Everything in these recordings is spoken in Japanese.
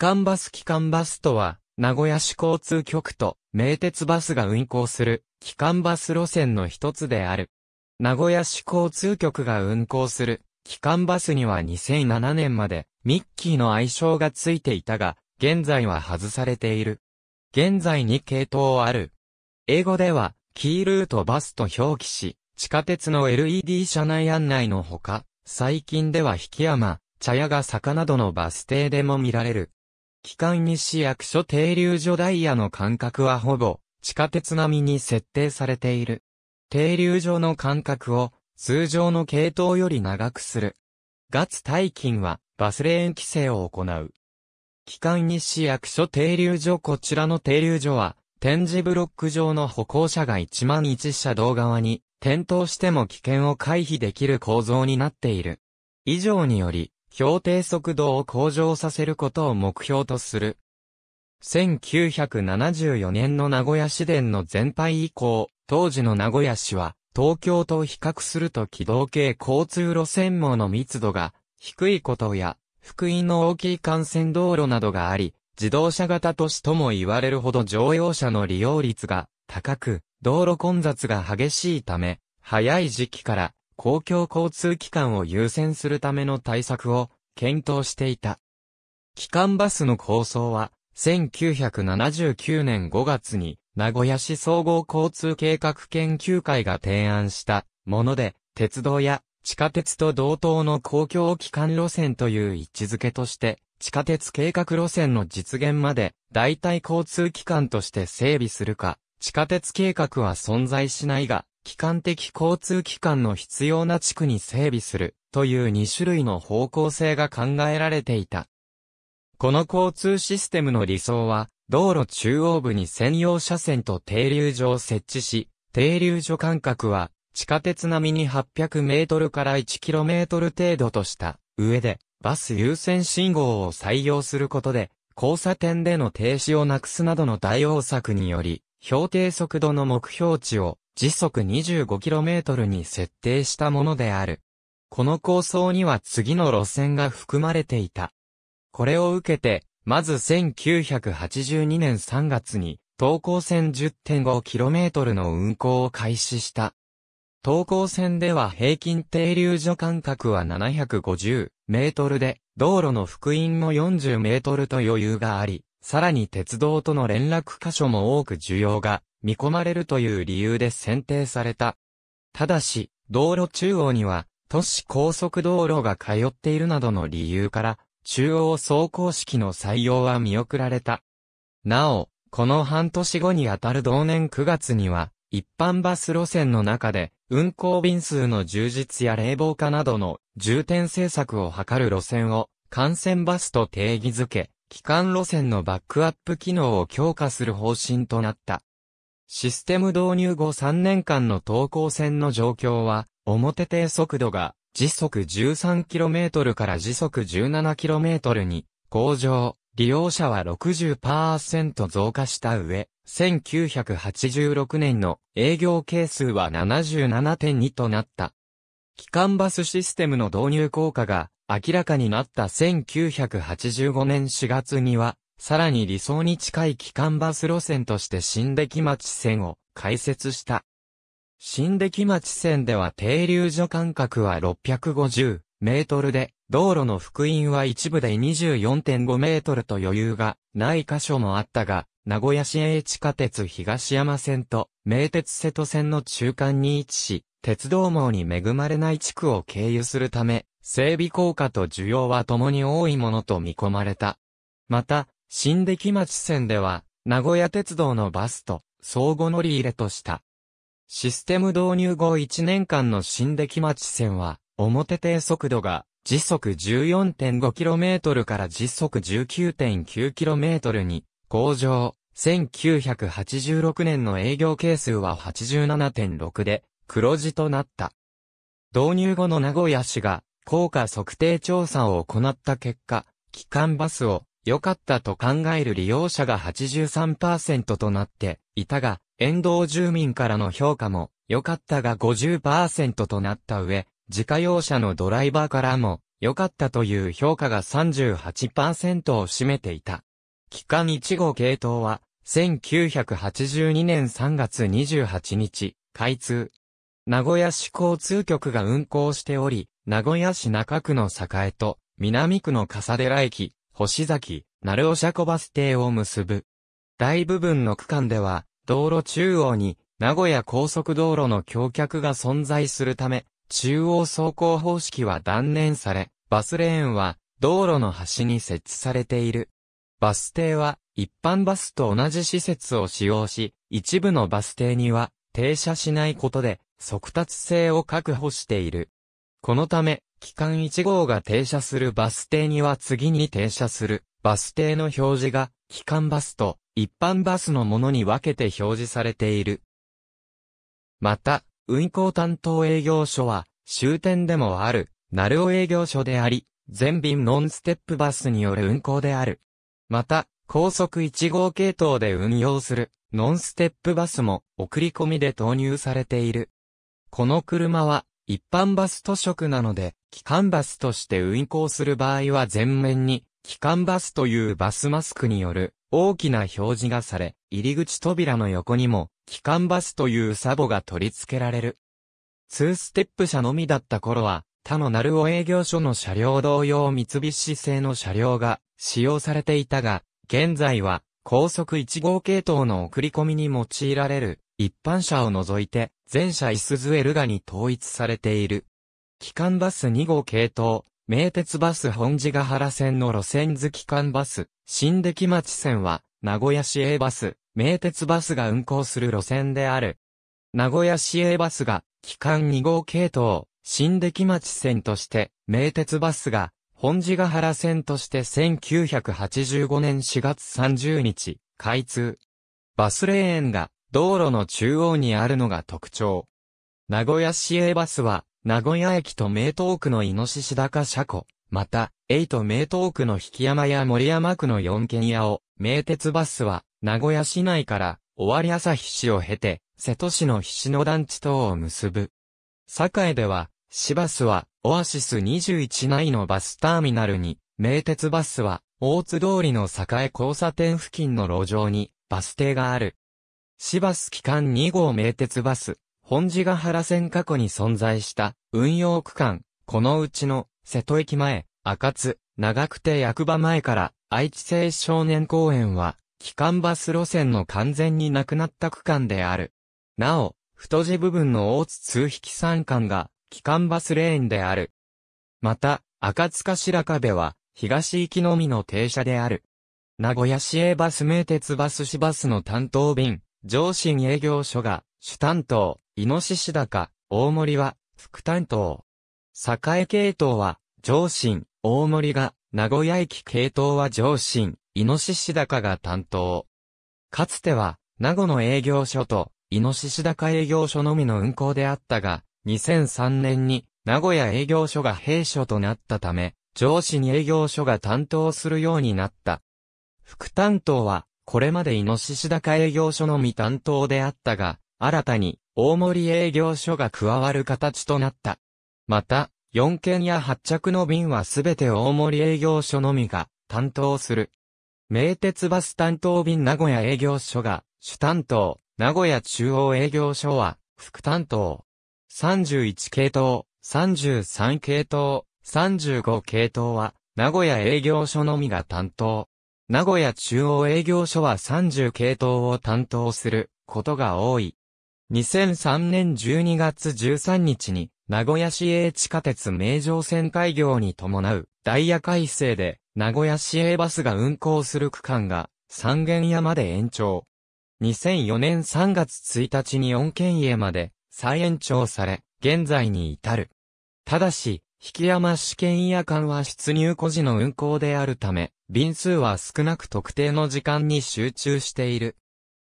カンバス機関バスとは、名古屋市交通局と名鉄バスが運行する機関バス路線の一つである。名古屋市交通局が運行する機関バスには2007年までミッキーの愛称がついていたが、現在は外されている。現在に系統ある。英語では、キールートバスと表記し、地下鉄の LED 車内案内のほか、最近では引山、茶屋が坂などのバス停でも見られる。機関日市役所停留所ダイヤの間隔はほぼ地下鉄並みに設定されている。停留所の間隔を通常の系統より長くする。ガツ大金はバスレーン規制を行う。機関日市役所停留所こちらの停留所は展示ブロック上の歩行者が1万1車道側に転倒しても危険を回避できる構造になっている。以上により、標定速度を向上させることを目標とする。1974年の名古屋市電の全廃以降、当時の名古屋市は、東京と比較すると軌道系交通路線網の密度が低いことや、福音の大きい幹線道路などがあり、自動車型都市とも言われるほど乗用車の利用率が高く、道路混雑が激しいため、早い時期から公共交通機関を優先するための対策を検討していた。機関バスの構想は、1979年5月に名古屋市総合交通計画研究会が提案したもので、鉄道や地下鉄と同等の公共機関路線という位置づけとして、地下鉄計画路線の実現まで代替交通機関として整備するか、地下鉄計画は存在しないが、機関的交通機関の必要な地区に整備するという2種類の方向性が考えられていた。この交通システムの理想は、道路中央部に専用車線と停留所を設置し、停留所間隔は地下鉄並みに800メートルから1キロメートル程度とした上で、バス優先信号を採用することで、交差点での停止をなくすなどの対応策により、標定速度の目標値を時速 25km に設定したものである。この構想には次の路線が含まれていた。これを受けて、まず1982年3月に、東高線 10.5km の運行を開始した。東高線では平均停留所間隔は750メートルで、道路の幅員も40メートルと余裕があり、さらに鉄道との連絡箇所も多く需要が見込まれるという理由で選定された。ただし、道路中央には、都市高速道路が通っているなどの理由から、中央走行式の採用は見送られた。なお、この半年後にあたる同年9月には、一般バス路線の中で、運行便数の充実や冷房化などの重点政策を図る路線を、幹線バスと定義づけ、機関路線のバックアップ機能を強化する方針となった。システム導入後3年間の投稿線の状況は、表定速度が時速 13km から時速 17km に向上、利用者は60%増加した上、1986年の営業係数は77.2となった。機関バスシステムの導入効果が明らかになった1985年4月には、さらに理想に近い機関バス路線として新出来町線を開設した。新出来町線では停留所間隔は650メートルで、道路の福音は一部で24.5メートルと余裕がない箇所もあったが、名古屋市営地下鉄東山線と名鉄瀬戸線の中間に位置し、鉄道網に恵まれない地区を経由するため、整備効果と需要は共に多いものと見込まれた。また、新出来町線では、名古屋鉄道のバスと相互乗り入れとした。システム導入後1年間の新出来町線は、表定速度が時速 14.5km から時速 19.9km に向上。1986年の営業係数は87.6で黒字となった。導入後の名古屋市が効果測定調査を行った結果、機関バスを良かったと考える利用者が83%となっていたが、沿道住民からの評価も良かったが50%となった上、自家用車のドライバーからも良かったという評価が38%を占めていた。機関1号系統は、1982年3月28日、開通。名古屋市交通局が運行しており、名古屋市中区の栄と、南区の笠寺駅、星崎、鳴尾車庫バス停を結ぶ。大部分の区間では、道路中央に、名古屋高速道路の橋脚が存在するため、中央走行方式は断念され、バスレーンは、道路の端に設置されている。バス停は、一般バスと同じ施設を使用し、一部のバス停には、停車しないことで、速達性を確保している。このため、機関1号が停車するバス停には次に停車するバス停の表示が、機関バスと一般バスのものに分けて表示されている。また、運行担当営業所は、終点でもある、鳴尾営業所であり、全便ノンステップバスによる運行である。また、高速1号系統で運用する、ノンステップバスも、送り込みで投入されている。この車は、一般バス都区なので、機関バスとして運行する場合は全面に、機関バスというバスマスクによる大きな表示がされ、入り口扉の横にも、機関バスというサボが取り付けられる。2ステップ車のみだった頃は、他の鳴尾営業所の車両同様三菱製の車両が使用されていたが、現在は高速1号系統の送り込みに用いられる一般車を除いて全車イスズエルガに統一されている。機関バス2号系統、名鉄バス本地ヶ原線の路線図機関バス、新出来町線は、名古屋市営バス、名鉄バスが運行する路線である。名古屋市営バスが、機関2号系統、新出来町線として、名鉄バスが、本地ヶ原線として1985年4月30日、開通。バスレーンが、道路の中央にあるのが特徴。名古屋市営バスは、名古屋駅と名東区のイノシシ高車庫、また、エイト名東区の引山や森山区の四軒屋を、名鉄バスは、名古屋市内から、尾張朝日市を経て、瀬戸市の菱野団地等を結ぶ。堺では、市バスは、オアシス21内のバスターミナルに、名鉄バスは、大津通りの栄交差点付近の路上に、バス停がある。市バス機関2号名鉄バス、本地ヶ原線過去に存在した運用区間、このうちの瀬戸駅前、赤津、長久手役場前から愛知青少年公園は、機関バス路線の完全になくなった区間である。なお、太字部分の大津通引山間が、機関バスレーンである。また、赤塚白壁は、東行きのみの停車である。名古屋市営バス名鉄バス市バスの担当便、上信営業所が主担当、イノシシ高、大森は副担当。栄系統は上信、大森が、名古屋駅系統は上信、イノシシ高が担当。かつては、名護の営業所と、イノシシ高営業所のみの運行であったが、2003年に、名古屋営業所が閉所となったため、上司に営業所が担当するようになった。副担当は、これまでイノシシ高営業所のみ担当であったが、新たに大森営業所が加わる形となった。また、4件や発着の便はすべて大森営業所のみが担当する。名鉄バス担当便名古屋営業所が主担当、名古屋中央営業所は副担当。31系統、33系統、35系統は名古屋営業所のみが担当。名古屋中央営業所は30系統を担当することが多い。2003年12月13日に、名古屋市営地下鉄名城線開業に伴うダイヤ改正で、名古屋市営バスが運行する区間が三軒屋まで延長。2004年3月1日に4軒家まで再延長され、現在に至る。ただし、引山試験夜間は出入孤時の運行であるため、便数は少なく特定の時間に集中している。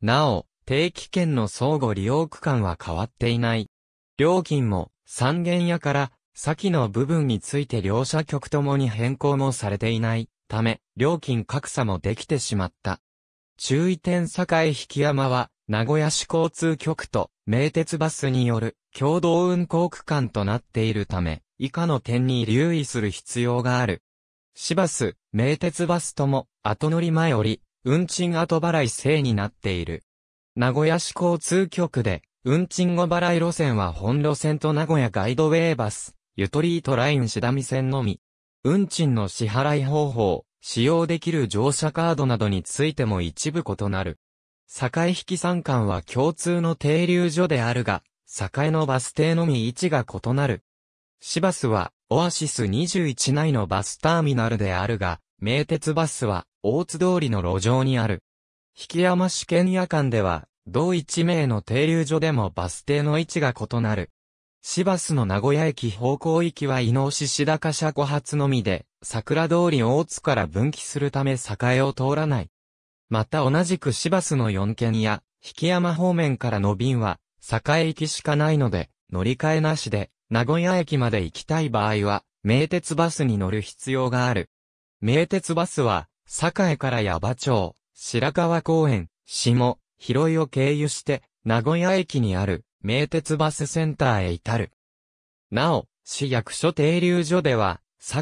なお、定期券の相互利用区間は変わっていない。料金も三軒屋から先の部分について両社局ともに変更もされていないため、料金格差もできてしまった。注意点境引山は、名古屋市交通局と名鉄バスによる共同運行区間となっているため、以下の点に留意する必要がある。市バス、名鉄バスとも、後乗り前より、運賃後払い制になっている。名古屋市交通局で、運賃後払い路線は本路線と名古屋ガイドウェイバス、ゆとりートラインしだみ線のみ。運賃の支払い方法、使用できる乗車カードなどについても一部異なる。境引き参観は共通の停留所であるが、境のバス停のみ位置が異なる。市バスは、オアシス21内のバスターミナルであるが、名鉄バスは、大津通りの路上にある。引山試験夜間では、同一名の停留所でもバス停の位置が異なる。市バスの名古屋駅方向きは伊能市白高車庫発のみで、桜通り大津から分岐するため栄を通らない。また同じく市バスの四軒や、引山方面からの便は、栄駅しかないので、乗り換えなしで、名古屋駅まで行きたい場合は、名鉄バスに乗る必要がある。名鉄バスは、栄から矢場町、白川公園、下、広井を経由して、名古屋駅にある、名鉄バスセンターへ至る。なお、市役所停留所では、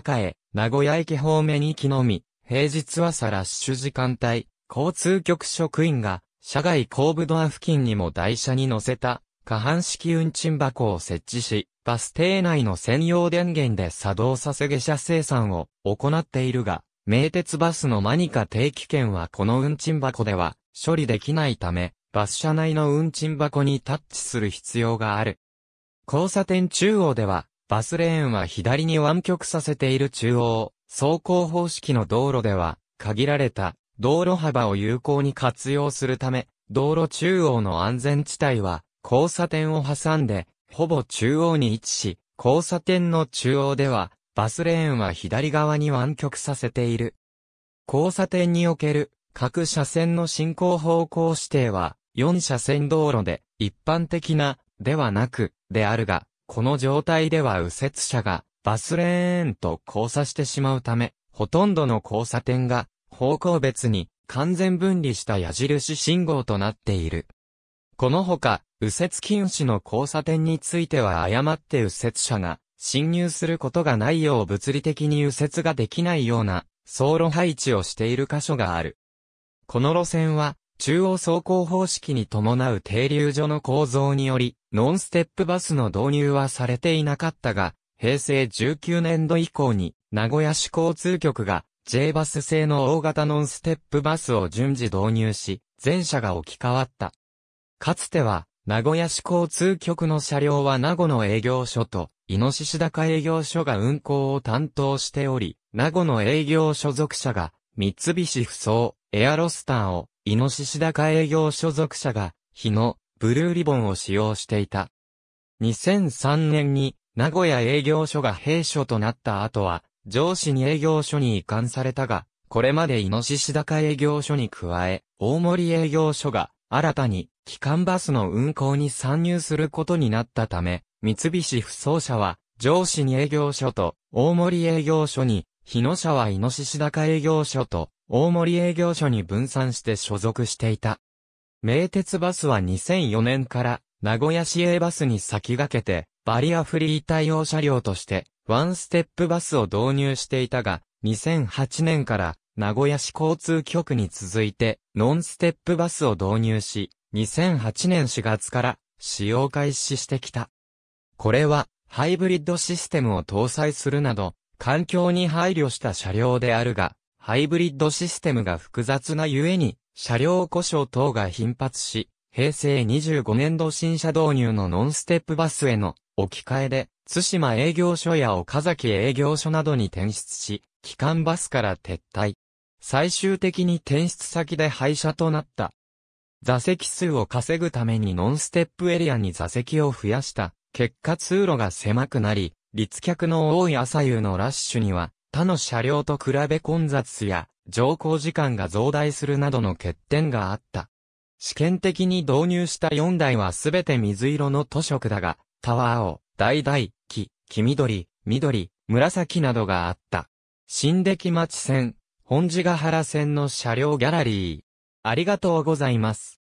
栄、名古屋駅方面に行きのみ、平日朝ラッシュ時間帯、交通局職員が、車外後部ドア付近にも台車に乗せた、下半式運賃箱を設置し、バス停内の専用電源で作動させ下車生産を行っているが、名鉄バスのマニカ定期券はこの運賃箱では処理できないため、バス車内の運賃箱にタッチする必要がある。交差点中央では、バスレーンは左に湾曲させている中央、走行方式の道路では、限られた道路幅を有効に活用するため、道路中央の安全地帯は、交差点を挟んで、ほぼ中央に位置し、交差点の中央では、バスレーンは左側に湾曲させている。交差点における各車線の進行方向指定は、4車線道路で、一般的な、ではなく、であるが、この状態では右折車が、バスレーンと交差してしまうため、ほとんどの交差点が、方向別に、完全分離した矢印信号となっている。このほか、右折禁止の交差点については誤って右折車が侵入することがないよう物理的に右折ができないような走路配置をしている箇所がある。この路線は中央走行方式に伴う停留所の構造によりノンステップバスの導入はされていなかったが平成19年度以降に名古屋市交通局が J バス製の大型ノンステップバスを順次導入し、全車が置き換わった。かつては、名古屋市交通局の車両は名古屋の営業所と、イノシシ高営業所が運行を担当しており、名古屋の営業所属者が、三菱不走、エアロスターを、イノシシ高営業所属者が、日の、ブルーリボンを使用していた。2003年に、名古屋営業所が閉所となった後は、上司に営業所に移管されたが、これまでイノシシ高営業所に加え、大森営業所が、新たに、機関バスの運行に参入することになったため、三菱不走車は、上司に営業所と大森営業所に、日野社はイノシシ高営業所と大森営業所に分散して所属していた。名鉄バスは2004年から名古屋市営バスに先駆けてバリアフリー対応車両としてワンステップバスを導入していたが2008年から名古屋市交通局に続いてノンステップバスを導入し2008年4月から使用開始してきた。これは、ハイブリッドシステムを搭載するなど、環境に配慮した車両であるが、ハイブリッドシステムが複雑なゆえに、車両故障等が頻発し、平成25年度新車導入のノンステップバスへの置き換えで、津島営業所や岡崎営業所などに転出し、機関バスから撤退。最終的に転出先で廃車となった座席数を稼ぐためにノンステップエリアに座席を増やした。結果通路が狭くなり、立客の多い朝夕のラッシュには、他の車両と比べ混雑や乗降時間が増大するなどの欠点があった。試験的に導入した4台はすべて水色の塗色だが、タワーを、々木、黄緑、緑、紫などがあった。新出来町線、本地ヶ原線の車両ギャラリー。ありがとうございます。